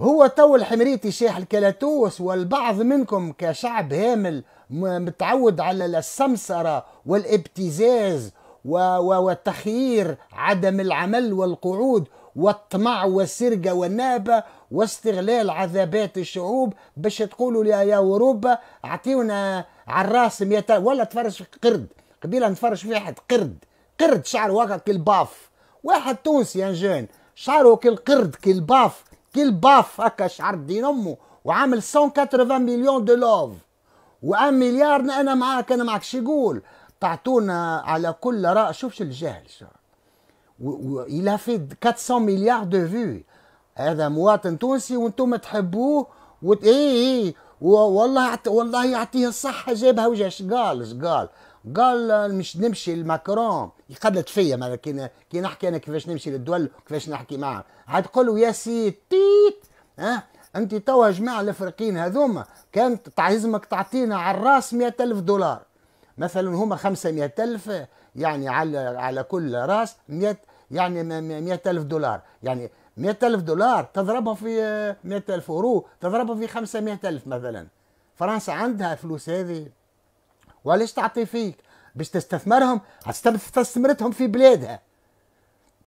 هو تو الحمريتي شاح الكلاتوس والبعض منكم كشعب هامل متعود على السمسرة والابتزاز والتخيير عدم العمل والقعود والطمع والسرقة والنهبة واستغلال عذابات الشعوب باش تقولوا يا يا أوروبا أعطيونا على الراس ولا تفرش قرد قبيلة نتفرش في واحد قرد قرد شعره كالباف واحد تونسي ان جون شعره كالقرد كالباف كي باف هكا شعر دين امه وعامل 180 مليون دو لوف و1 مليار انا معاك انا معاك شو يقول تعطونا على كل راء شوف شو الجهل شو و و إلا في 400 مليار دو فيو هذا مواطن تونسي وانتم تحبوه وت... اي اي والله والله يعطيه الصحه جابها وجهش قال قال قال مش نمشي لماكرون يقلد فيا ما كي كي نحكي انا كيفاش نمشي للدول كيفاش نحكي معاه عاد تقول له يا سي تيت ها انت توا جماعه الافريقيين هذوما كانت تعزمك تعطينا على الراس 100000 دولار مثلا هما 500000 يعني على على كل راس 100 يعني 100000 دولار يعني 100000 دولار تضربها في 100000 آه، اورو تضربها في 500000 مثلا فرنسا عندها الفلوس هذه وعلاش تعطي فيك باش تستثمرهم استثمرتهم في بلادها